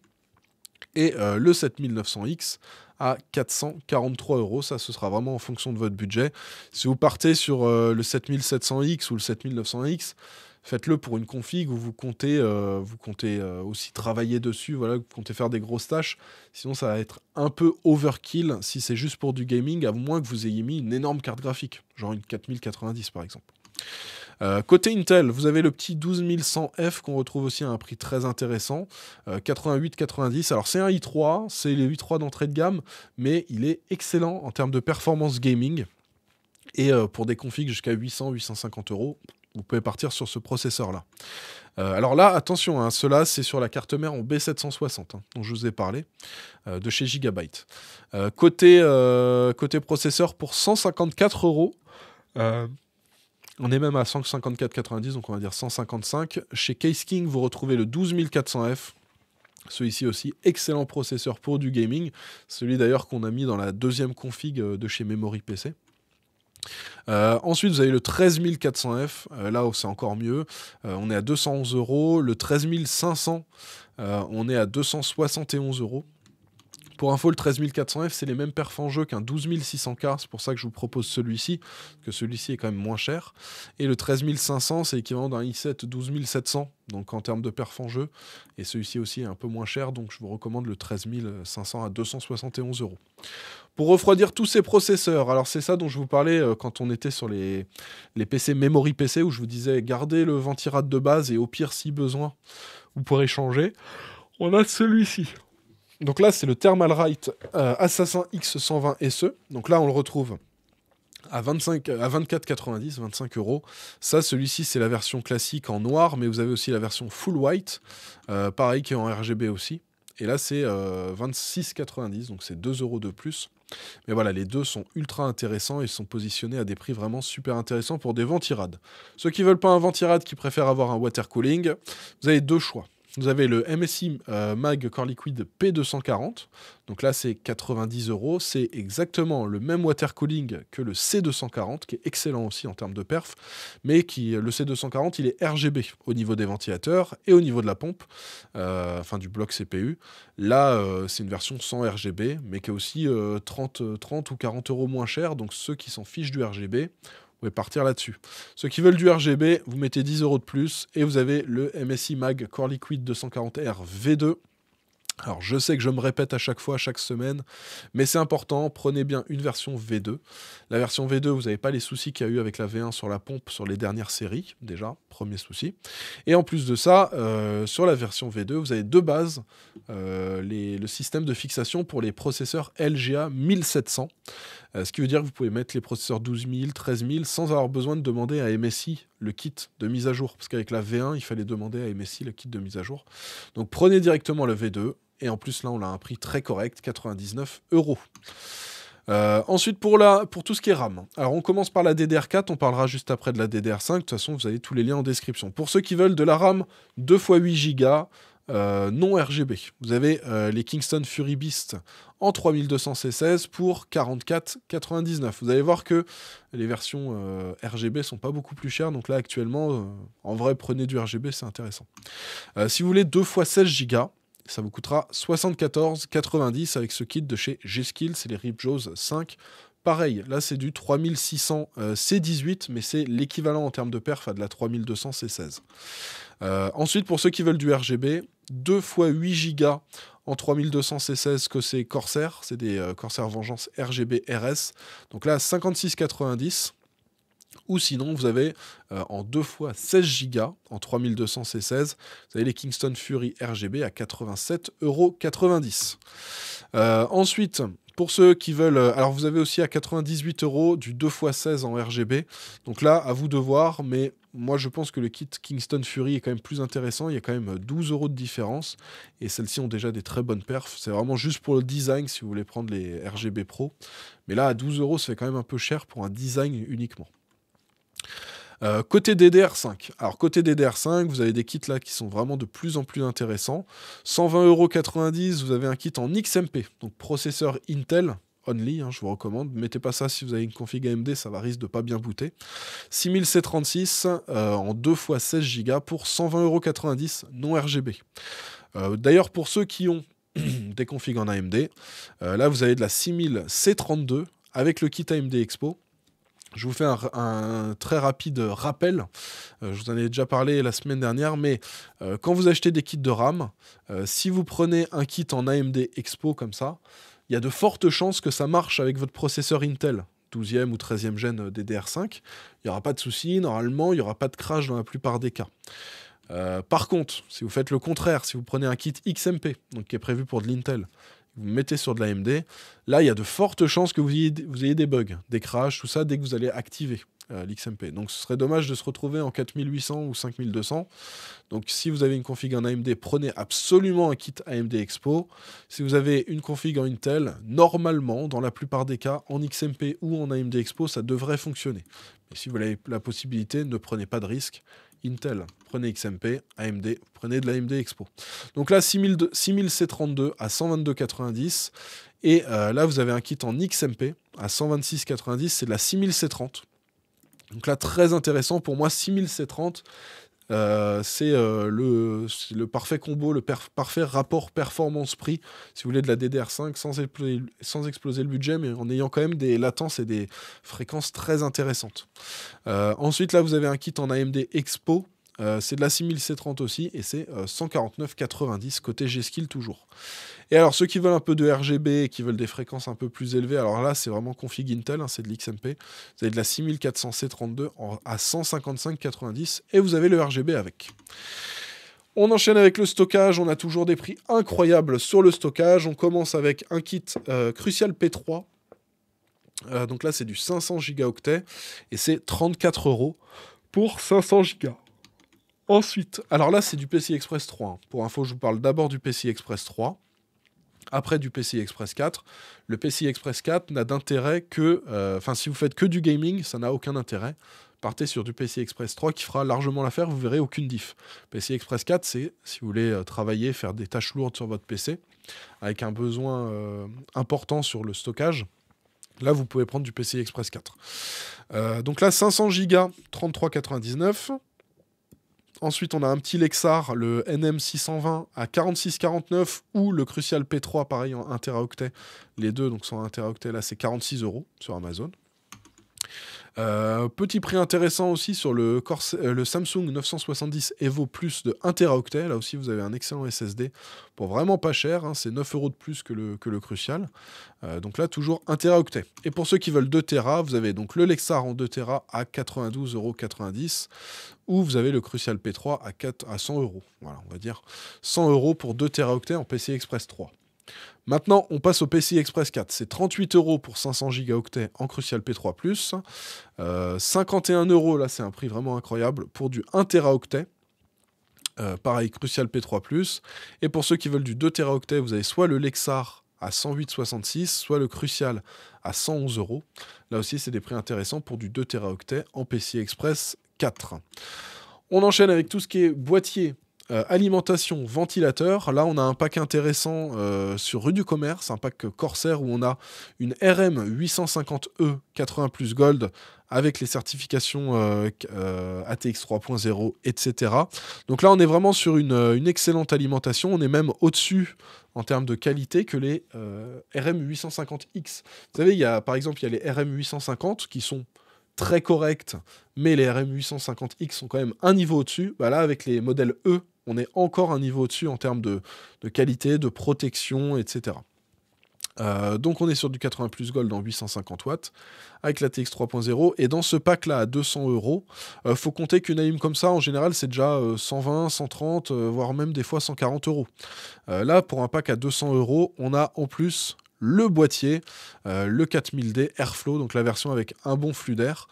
Et euh, le 7900X à 443 euros. Ça, ce sera vraiment en fonction de votre budget. Si vous partez sur euh, le 7700X ou le 7900X, faites-le pour une config où vous comptez, euh, vous comptez euh, aussi travailler dessus, voilà, vous comptez faire des grosses tâches. Sinon, ça va être un peu overkill si c'est juste pour du gaming, à moins que vous ayez mis une énorme carte graphique, genre une 4090 par exemple. Euh, côté Intel, vous avez le petit 12100F qu'on retrouve aussi à un prix très intéressant, 88.90, euh, 88-90. Alors c'est un i3, c'est les i3 d'entrée de gamme, mais il est excellent en termes de performance gaming. Et euh, pour des configs jusqu'à 800-850 euros, vous pouvez partir sur ce processeur-là. alors là, attention, hein, cela c'est sur la carte mère en B760 hein, dont je vous ai parlé, de chez Gigabyte. côté, côté processeur, pour 154 euros, on est même à 154,90, donc on va dire 155. Chez Case King, vous retrouvez le 12400F. Celui-ci aussi, excellent processeur pour du gaming. Celui d'ailleurs qu'on a mis dans la deuxième config euh, de chez Memory PC. Euh, ensuite, vous avez le 13400F, euh, là où c'est encore mieux. on est à 211€. euros. Le 13500, on est à 271 euros. Pour info, le 13400F, c'est les mêmes perfs en jeu qu'un 12600K, c'est pour ça que je vous propose celui-ci, que celui-ci est quand même moins cher. Et le 13500, c'est l'équivalent d'un i7 12700, donc en termes de perf en jeu. Et celui-ci aussi est un peu moins cher, donc je vous recommande le 13500 à 271 euros. Pour refroidir tous ces processeurs, alors c'est ça dont je vous parlais euh, quand on était sur les, PC Memory PC, où je vous disais gardez le ventirad de base et au pire si besoin, vous pourrez changer. On a celui-ci. Donc là, c'est le Thermalright euh, Assassin X120 SE. Donc là, on le retrouve à 25 euh, à 25 euros ça celui-ci c'est la version classique en noir mais vous avez aussi la version full white euh, pareil qui est en RGB aussi et là c'est 26,90€, 26,90 donc c'est 2 euros de plus mais voilà les deux sont ultra intéressants et sont positionnés à des prix vraiment super intéressants pour des ventirades ceux qui veulent pas un ventirade qui préfèrent avoir un water cooling vous avez deux choix vous avez le MSI euh, Mag Core Liquid P240. Donc là, c'est 90 euros. C'est exactement le même water cooling que le C240, qui est excellent aussi en termes de perf, mais qui le C240, il est RGB au niveau des ventilateurs et au niveau de la pompe, euh, enfin du bloc CPU. Là, euh, c'est une version sans RGB, mais qui est aussi 30, 30 ou 40 euros moins cher. Donc ceux qui s'en fichent du RGB vous pouvez partir là-dessus. Ceux qui veulent du RGB, vous mettez 10 euros de plus et vous avez le MSI Mag Core Liquid 240R V2. Alors je sais que je me répète à chaque fois, chaque semaine, mais c'est important, prenez bien une version V2. La version V2, vous n'avez pas les soucis qu'il y a eu avec la V1 sur la pompe sur les dernières séries, déjà, premier souci. Et en plus de ça, euh, sur la version V2, vous avez deux bases, euh, le système de fixation pour les processeurs LGA 1700, euh, ce qui veut dire que vous pouvez mettre les processeurs 12000, 13000 sans avoir besoin de demander à MSI le kit de mise à jour, parce qu'avec la V1, il fallait demander à MSI le kit de mise à jour. Donc prenez directement le V2, et en plus, là, on a un prix très correct, 99 euros. Euh, ensuite, pour, la, pour tout ce qui est RAM. Alors, on commence par la DDR4, on parlera juste après de la DDR5. De toute façon, vous avez tous les liens en description. Pour ceux qui veulent de la RAM 2x8 Go, euh, non RGB, vous avez euh, les Kingston Fury Beast en 3200C16 pour 44,99. Vous allez voir que les versions RGB sont pas beaucoup plus chères. Donc là, actuellement, en vrai, prenez du RGB, c'est intéressant. si vous voulez 2x16 Go, ça vous coûtera 74,90 avec ce kit de chez G-Skill, c'est les Ripjaws 5. Pareil, là c'est du 3600 C18, euh, mais c'est l'équivalent en termes de perf à de la 3200 C16. Euh, ensuite, pour ceux qui veulent du RGB, 2 x 8 Go en 3200 C16 que c'est Corsair, c'est des euh, Corsair Vengeance RGB RS. Donc là, 56,90. Ou sinon, vous avez euh, en 2 fois 16 Go en 3200 C16, vous avez les Kingston Fury RGB à 87,90€. Euh, ensuite, pour ceux qui veulent, euh, alors vous avez aussi à 98 euros du 2x16 en RGB. Donc là, à vous de voir, mais moi je pense que le kit Kingston Fury est quand même plus intéressant. Il y a quand même 12 euh, euros de différence. Et celles-ci ont déjà des très bonnes perfs. C'est vraiment juste pour le design si vous voulez prendre les RGB Pro. Mais là, à 12 euros, ça quand même un peu cher pour un design uniquement. Euh, côté DDR5, alors côté DDR5, vous avez des kits là qui sont vraiment de plus en plus intéressants. 120,90€, vous avez un kit en XMP, donc processeur Intel, only, hein, je vous recommande. Mettez pas ça si vous avez une config AMD, ça va risque de pas bien booter. 6000C36 euh, en 2 x 16 Go pour 120,90€ non RGB. Euh, d'ailleurs, pour ceux qui ont des configs en AMD, là vous avez de la 6000C32 avec le kit AMD Expo je vous fais un, très rapide rappel. Euh, je vous en ai déjà parlé la semaine dernière, mais euh, quand vous achetez des kits de RAM, euh, si vous prenez un kit en AMD Expo comme ça, il y a de fortes chances que ça marche avec votre processeur Intel. 12e ou 13e gène DDR5, il n'y aura pas de souci, normalement, il n'y aura pas de crash dans la plupart des cas. par contre, si vous faites le contraire, si vous prenez un kit XMP, donc qui est prévu pour de l'Intel, vous mettez sur de l'AMD, là, il y a de fortes chances que vous ayez, des bugs, des crashs, tout ça, dès que vous allez activer l'XMP. Donc ce serait dommage de se retrouver en 4800 ou 5200. Donc si vous avez une config en AMD, prenez absolument un kit AMD Expo. Si vous avez une config en Intel, normalement, dans la plupart des cas, en XMP ou en AMD Expo, ça devrait fonctionner. Mais si vous avez la possibilité, ne prenez pas de risque. Intel, prenez XMP, AMD, prenez de l'AMD Expo. Donc là, 6000C32 à 122,90. Et euh, là, vous avez un kit en XMP à 126,90. C'est de la 6000C30. Donc là, très intéressant pour moi, 6000 euh, euh, c'est le, parfait combo, le parfait rapport performance-prix, si vous voulez, de la DDR5 sans, exploser le budget, mais en ayant quand même des latences et des fréquences très intéressantes. Euh, ensuite, là, vous avez un kit en AMD Expo euh, c'est de la 6000C30 aussi et c'est 149,90 euh, côté G-Skill toujours. Et alors ceux qui veulent un peu de RGB et qui veulent des fréquences un peu plus élevées, alors là c'est vraiment config Intel, hein, c'est de l'XMP. Vous avez de la 6400C32 à 155,90 et vous avez le RGB avec. On enchaîne avec le stockage, on a toujours des prix incroyables sur le stockage. On commence avec un kit euh, Crucial P3. donc là c'est du 500 gigaoctets et c'est 34 euros pour 500 go Ensuite, alors là, c'est du PCI Express 3. Pour info, je vous parle d'abord du PCI Express 3, après du PCI Express 4. Le PCI Express 4 n'a d'intérêt que. Euh, enfin, si vous faites que du gaming, ça n'a aucun intérêt. Partez sur du PCI Express 3 qui fera largement l'affaire, vous verrez aucune diff. PCI Express 4, c'est si vous voulez euh, travailler, faire des tâches lourdes sur votre PC, avec un besoin euh, important sur le stockage. Là, vous pouvez prendre du PCI Express 4. donc là, 500 Go, 33,99. Ensuite, on a un petit Lexar, le NM620 à 46,49 ou le Crucial P3, pareil en 1 teraoctet. Les deux donc sont 1 teraoctet, là c'est 46 euros sur Amazon. Euh, petit prix intéressant aussi sur le, euh, Samsung 970 Evo Plus de 1 Teraoctet. Là aussi, vous avez un excellent SSD pour vraiment pas cher. Hein, c'est 9 euros de plus que le, Crucial. Euh, donc là, toujours 1 Teraoctet. Et pour ceux qui veulent 2 Tera, vous avez donc le Lexar en 2 Tera à 92,90 euros ou vous avez le Crucial P3 à, 100 euros. Voilà, on va dire 100 euros pour 2 Teraoctets en PCI Express 3. Maintenant, on passe au PCI Express 4. C'est 38 euros pour 500 gigaoctets en Crucial P3+. Euh, 51 euros, là, c'est un prix vraiment incroyable pour du 1 teraoctet. Euh, pareil, Crucial P3+. Plus. Et pour ceux qui veulent du 2 Teraoctet, vous avez soit le Lexar à 108,66, soit le Crucial à 111 euros. Là aussi, c'est des prix intéressants pour du 2 teraoctets en PCI Express 4. On enchaîne avec tout ce qui est boîtier euh, alimentation, ventilateur. Là, on a un pack intéressant euh, sur rue du commerce, un pack Corsair où on a une RM 850E 80 plus Gold avec les certifications ATX 3.0, etc. Donc là, on est vraiment sur euh, une, excellente alimentation. On est même au-dessus en termes de qualité que les RM 850X. Vous savez, il y a, par exemple, il y a les RM 850 qui sont très corrects, mais les RM 850X sont quand même un niveau au-dessus. Bah là, avec les modèles E on est encore un niveau au-dessus en termes de, qualité, de protection, etc. Euh, donc on est sur du 80 plus gold en 850 watts avec la TX 3.0 et dans ce pack là à 200 euros euh, faut compter qu'une AIM comme ça en général c'est déjà 120, euh, 130 voire même des fois 140 euros là pour un pack à 200 euros on a en plus le boîtier, euh, le 4000D Airflow, donc la version avec un bon flux d'air.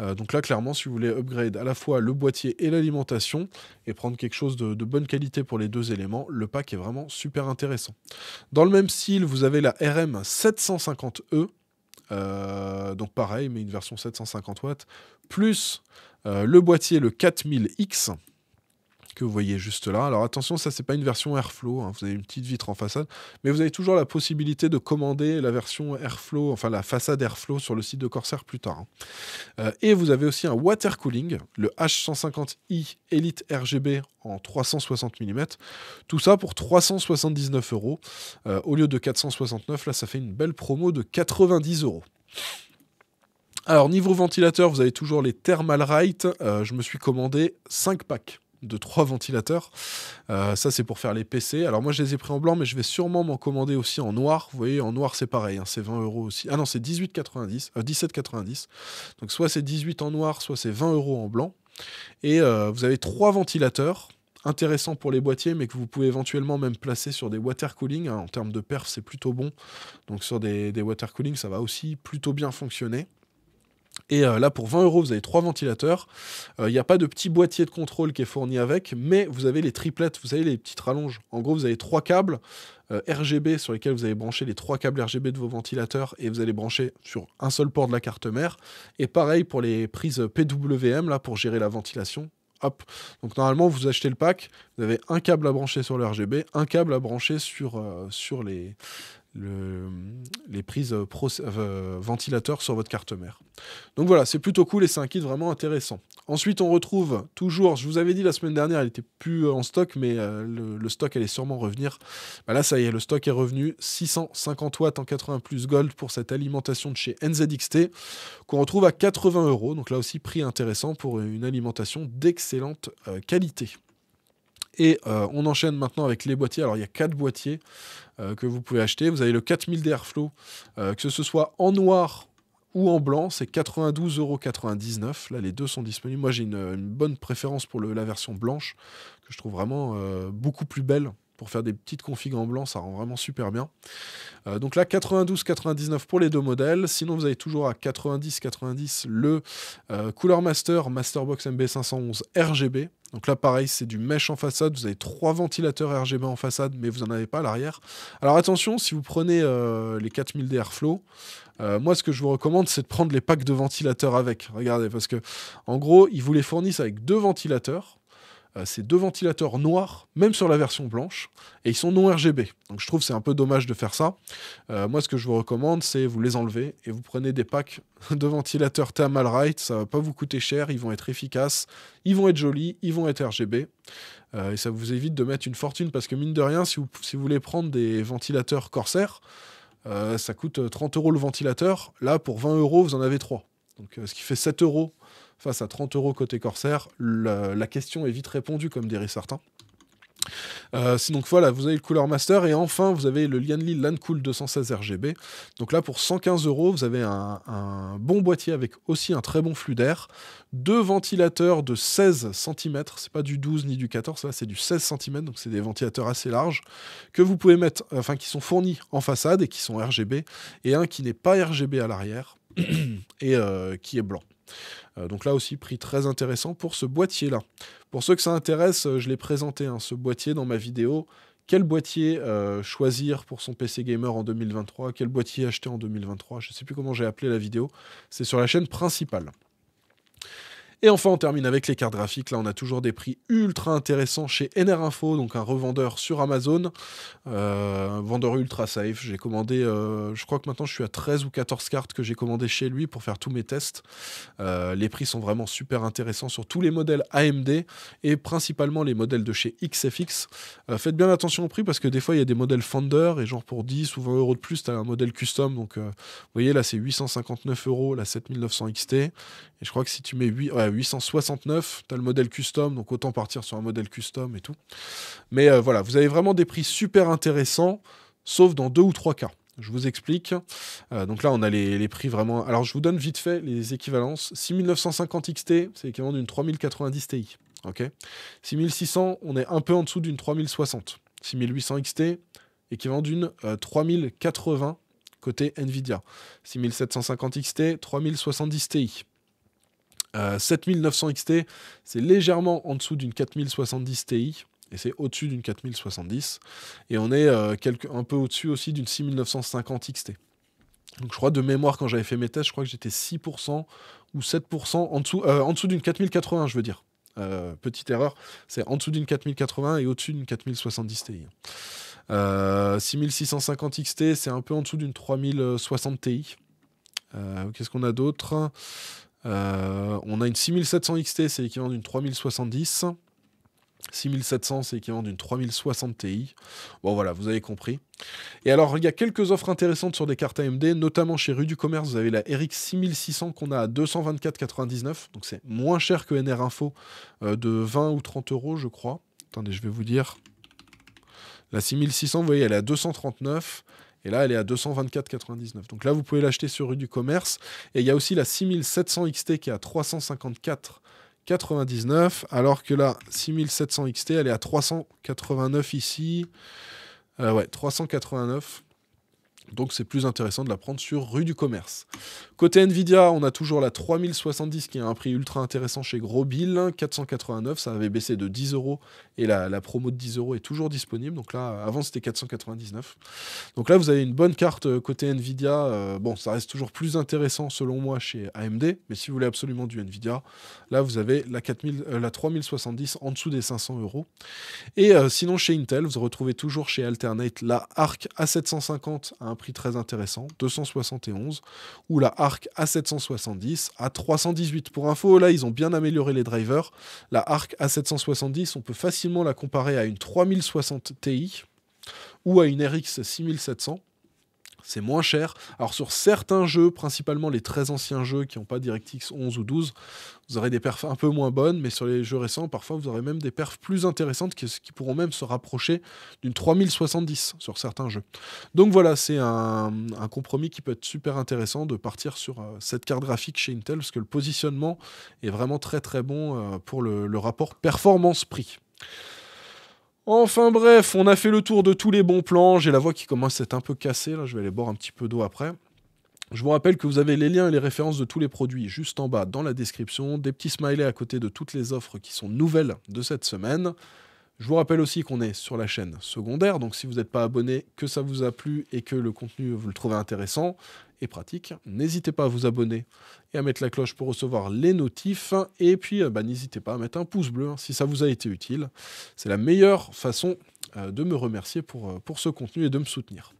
Euh, donc là, clairement, si vous voulez upgrade à la fois le boîtier et l'alimentation et prendre quelque chose de, bonne qualité pour les deux éléments, le pack est vraiment super intéressant. Dans le même style, vous avez la RM 750E. E, euh, donc pareil, mais une version 750 w plus le boîtier, le 4000X, que vous voyez juste là. Alors attention, ça c'est pas une version Airflow, hein. vous avez une petite vitre en façade, mais vous avez toujours la possibilité de commander la version Airflow, enfin la façade Airflow sur le site de Corsair plus tard. Hein. Euh, et vous avez aussi un water cooling, le H150i Elite RGB en 360 mm. Tout ça pour 379 euros. Euh, au lieu de 469, là ça fait une belle promo de 90 euros. Alors niveau ventilateur, vous avez toujours les Thermalright. Euh, right. je me suis commandé 5 packs de trois ventilateurs. Euh, ça, c'est pour faire les PC. Alors, moi, je les ai pris en blanc, mais je vais sûrement m'en commander aussi en noir. Vous voyez, en noir, c'est pareil. Hein, c'est 20 euros aussi. Ah non, c'est 18,90. 17,90. Euh, Donc, soit c'est 18 en noir, soit c'est 20 euros en blanc. Et euh, vous avez trois ventilateurs intéressant pour les boîtiers, mais que vous pouvez éventuellement même placer sur des water cooling. Hein. en termes de perf, c'est plutôt bon. Donc, sur des, des water cooling, ça va aussi plutôt bien fonctionner. Et euh, là, pour 20 euros, vous avez trois ventilateurs. Euh, il n'y a pas de petit boîtier de contrôle qui est fourni avec, mais vous avez les triplettes, vous avez les petites rallonges. En gros, vous avez trois câbles euh, RGB sur lesquels vous allez brancher les trois câbles RGB de vos ventilateurs et vous allez brancher sur un seul port de la carte mère. Et pareil pour les prises PWM, là, pour gérer la ventilation. Hop. Donc normalement, vous achetez le pack, vous avez un câble à brancher sur le RGB, un câble à brancher sur, sur les, les prises euh, euh, ventilateurs sur votre carte mère. Donc voilà, c'est plutôt cool et c'est un kit vraiment intéressant. Ensuite, on retrouve toujours, je vous avais dit la semaine dernière, elle n'était plus en stock, mais euh, le, stock allait sûrement revenir. Bah là, ça y est, le stock est revenu. 650 watts en 80 plus gold pour cette alimentation de chez NZXT, qu'on retrouve à 80 euros. Donc là aussi, prix intéressant pour une alimentation d'excellente qualité. Et on enchaîne maintenant avec les boîtiers. Alors il y a quatre boîtiers. Euh, que vous pouvez acheter. Vous avez le 4000 d'Airflow, euh, que ce soit en noir ou en blanc, c'est 92,99€. Là, les deux sont disponibles. Moi, j'ai une, bonne préférence pour la version blanche, que je trouve vraiment euh, beaucoup plus belle. Pour faire des petites configs en blanc, ça rend vraiment super bien. donc là, 92,99€ pour les deux modèles. Sinon, vous avez toujours à 90,90€ le couleur Master Masterbox MB511 RGB. Donc là, pareil, c'est du mèche en façade. Vous avez trois ventilateurs RGB en façade, mais vous n'en avez pas à l'arrière. Alors attention, si vous prenez euh, les 4000 DR flow moi, ce que je vous recommande, c'est de prendre les packs de ventilateurs avec. Regardez, parce que en gros, ils vous les fournissent avec deux ventilateurs. Euh, c'est deux ventilateurs noirs, même sur la version blanche, et ils sont non RGB. Donc je trouve c'est un peu dommage de faire ça. Euh, moi, ce que je vous recommande, c'est vous les enlevez et vous prenez des packs de ventilateurs Thermalright. Ça va pas vous coûter cher, ils vont être efficaces, ils vont être jolis, ils vont être RGB. Euh, et ça vous évite de mettre une fortune parce que mine de rien, si vous, voulez prendre des ventilateurs Corsair, ça coûte 30 euros le ventilateur. Là, pour 20 euros, vous en avez 3. Donc, ce qui fait 7 euros face à 30 euros côté Corsair, la, question est vite répondue, comme dirait certains. Euh, donc voilà, vous avez le Cooler Master et enfin vous avez le Lianli Lancool 216 RGB. Donc là pour 115 euros, vous avez un, bon boîtier avec aussi un très bon flux d'air, deux ventilateurs de 16 cm, c'est pas du 12 ni du 14, c'est du 16 cm, donc c'est des ventilateurs assez larges que vous pouvez mettre, enfin qui sont fournis en façade et qui sont RGB et un qui n'est pas RGB à l'arrière et euh, qui est blanc. Euh, donc là aussi, prix très intéressant pour ce boîtier-là. Pour ceux que ça intéresse, euh, je l'ai présenté, hein, ce boîtier dans ma vidéo. Quel boîtier euh, choisir pour son PC gamer en 2023 Quel boîtier acheter en 2023 Je ne sais plus comment j'ai appelé la vidéo. C'est sur la chaîne principale. Et enfin, on termine avec les cartes graphiques. Là, on a toujours des prix ultra intéressants chez NR Info, donc un revendeur sur Amazon, euh, un vendeur ultra safe. J'ai commandé, euh, je crois que maintenant je suis à 13 ou 14 cartes que j'ai commandées chez lui pour faire tous mes tests. Euh, les prix sont vraiment super intéressants sur tous les modèles AMD et principalement les modèles de chez XFX. faites bien attention au prix parce que des fois, il y a des modèles Fender et genre pour 10 ou 20 euros de plus, tu as un modèle custom. Donc, vous voyez, là, c'est 859 euros, la 7900 XT. Et je crois que si tu mets 8... 869, tu as le modèle custom, donc autant partir sur un modèle custom et tout. Mais euh, voilà, vous avez vraiment des prix super intéressants, sauf dans deux ou trois cas. Je vous explique. Euh, donc là, on a les, prix vraiment. Alors, je vous donne vite fait les équivalences. 6950 XT, c'est équivalent d'une 3090 Ti. ok 6600, on est un peu en dessous d'une 3060. 6800 XT, équivalent d'une 3080 euh, côté Nvidia. 6750 XT, 3070 Ti. 7900 XT, c'est légèrement en dessous d'une 4070 Ti et c'est au-dessus d'une 4070. Et on est euh, un peu au-dessus aussi d'une 6950 XT. Donc je crois de mémoire, quand j'avais fait mes tests, je crois que j'étais 6% ou 7% euh, en dessous, d'une 4080, je veux dire. Euh, petite erreur, c'est en dessous d'une 4080 et au-dessus d'une 4070 Ti. 6650 XT, c'est un peu en dessous d'une 3060 Ti. Qu'est-ce qu'on a d'autre euh, on a une 6700 XT, c'est l'équivalent d'une 3070. 6700, c'est l'équivalent d'une 3060 Ti. Bon voilà, vous avez compris. Et alors, il y a quelques offres intéressantes sur des cartes AMD, notamment chez Rue du Commerce, vous avez la RX 6600 qu'on a à 224,99. Donc c'est moins cher que NR Info euh, de 20 ou 30 euros, je crois. Attendez, je vais vous dire. La 6600, vous voyez, elle est à 239. Et là, elle est à 224,99. Donc là, vous pouvez l'acheter sur rue du commerce. Et il y a aussi la 6700 XT qui est à 354,99. Alors que la 6700 XT, elle est à 389 ici. Euh, ouais, 389. Donc c'est plus intéressant de la prendre sur rue du commerce. Côté Nvidia, on a toujours la 3070 qui a un prix ultra intéressant chez Gros 489, ça avait baissé de 10 euros et la, promo de 10 euros est toujours disponible. Donc là, avant c'était 499. Donc là, vous avez une bonne carte euh, côté Nvidia. Euh, bon, ça reste toujours plus intéressant selon moi chez AMD, mais si vous voulez absolument du Nvidia, là vous avez la, 4000, euh, la 3070 en dessous des 500 euros. Et sinon chez Intel, vous retrouvez toujours chez Alternate la Arc A750 à un prix très intéressant, 271, ou la Arc A770 à 318. Pour info, là, ils ont bien amélioré les drivers. La Arc A770, on peut facilement la comparer à une 3060 Ti ou à une RX 6700 c'est moins cher. Alors sur certains jeux, principalement les très anciens jeux qui n'ont pas DirectX 11 ou 12, vous aurez des perfs un peu moins bonnes, mais sur les jeux récents, parfois vous aurez même des perfs plus intéressantes qui, pourront même se rapprocher d'une 3070 sur certains jeux. Donc voilà, c'est un, compromis qui peut être super intéressant de partir sur euh, cette carte graphique chez Intel, parce que le positionnement est vraiment très très bon euh, pour le rapport performance-prix. Enfin bref, on a fait le tour de tous les bons plans. J'ai la voix qui commence à être un peu cassée, là je vais aller boire un petit peu d'eau après. Je vous rappelle que vous avez les liens et les références de tous les produits juste en bas dans la description, des petits smileys à côté de toutes les offres qui sont nouvelles de cette semaine. Je vous rappelle aussi qu'on est sur la chaîne secondaire, donc si vous n'êtes pas abonné, que ça vous a plu et que le contenu vous le trouvez intéressant et pratique, n'hésitez pas à vous abonner et à mettre la cloche pour recevoir les notifs. Et puis, euh, bah, n'hésitez pas à mettre un pouce bleu hein, si ça vous a été utile. C'est la meilleure façon euh, de me remercier pour, euh, pour ce contenu et de me soutenir.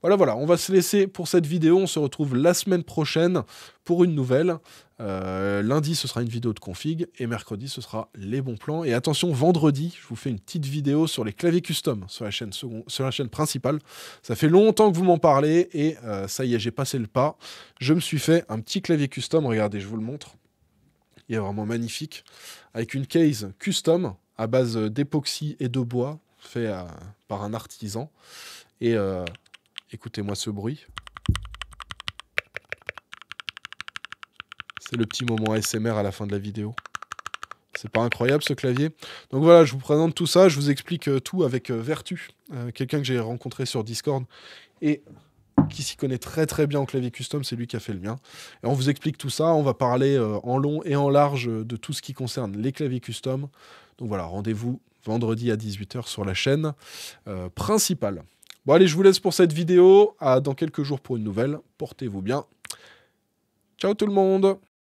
Voilà, voilà, on va se laisser pour cette vidéo. On se retrouve la semaine prochaine pour une nouvelle. Euh, lundi, ce sera une vidéo de config et mercredi, ce sera les bons plans. Et attention, vendredi, je vous fais une petite vidéo sur les claviers custom sur la chaîne, sur la chaîne principale. Ça fait longtemps que vous m'en parlez et ça y est, j'ai passé le pas. Je me suis fait un petit clavier custom. Regardez, je vous le montre. Il est vraiment magnifique avec une case custom à base d'époxy et de bois fait euh, par un artisan. Et euh, écoutez-moi ce bruit. C'est le petit moment ASMR à la fin de la vidéo. C'est pas incroyable ce clavier. Donc voilà, je vous présente tout ça, je vous explique euh, tout avec Vertu, quelqu'un que j'ai rencontré sur Discord et qui s'y connaît très très bien en clavier custom, c'est lui qui a fait le mien. Et on vous explique tout ça, on va parler en long et en large de tout ce qui concerne les claviers custom. Donc voilà, rendez-vous vendredi à 18h sur la chaîne euh, principale. Bon allez, je vous laisse pour cette vidéo. dans quelques jours pour une nouvelle. Portez-vous bien. Ciao tout le monde